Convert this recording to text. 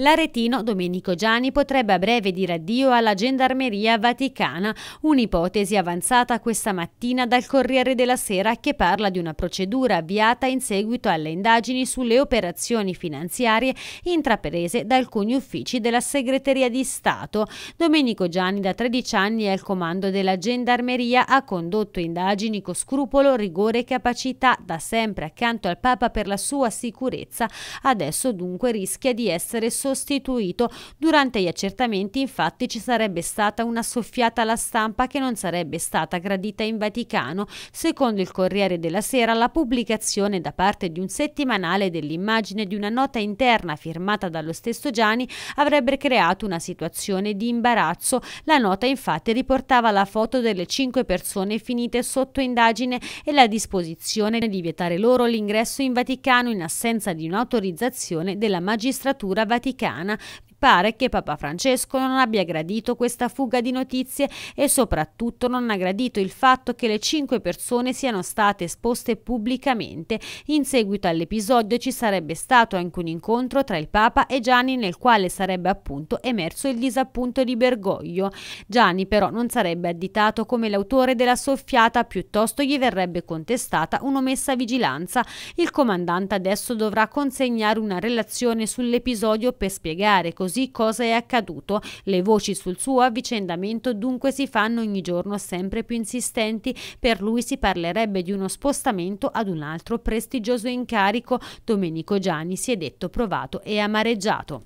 L'aretino Domenico Gianni potrebbe a breve dire addio alla Gendarmeria Vaticana, un'ipotesi avanzata questa mattina dal Corriere della Sera che parla di una procedura avviata in seguito alle indagini sulle operazioni finanziarie intraprese da alcuni uffici della Segreteria di Stato. Domenico Gianni da 13 anni è al comando della Gendarmeria, ha condotto indagini con scrupolo, rigore e capacità, da sempre accanto al Papa per la sua sicurezza, adesso dunque rischia di essere solo sostituito. Durante gli accertamenti infatti ci sarebbe stata una soffiata alla stampa che non sarebbe stata gradita in Vaticano. Secondo il Corriere della Sera la pubblicazione da parte di un settimanale dell'immagine di una nota interna firmata dallo stesso Gianni avrebbe creato una situazione di imbarazzo. La nota infatti riportava la foto delle cinque persone finite sotto indagine e la disposizione di vietare loro l'ingresso in Vaticano in assenza di un'autorizzazione della magistratura vaticana americana pare che Papa Francesco non abbia gradito questa fuga di notizie e soprattutto non ha gradito il fatto che le cinque persone siano state esposte pubblicamente. In seguito all'episodio ci sarebbe stato anche un incontro tra il Papa e Gianni nel quale sarebbe appunto emerso il disappunto di Bergoglio. Gianni però non sarebbe additato come l'autore della soffiata, piuttosto gli verrebbe contestata un'omessa vigilanza. Il comandante adesso dovrà consegnare una relazione sull'episodio per spiegare così cosa è accaduto. Le voci sul suo avvicendamento dunque si fanno ogni giorno sempre più insistenti. Per lui si parlerebbe di uno spostamento ad un altro prestigioso incarico. Domenico Gianni si è detto provato e amareggiato.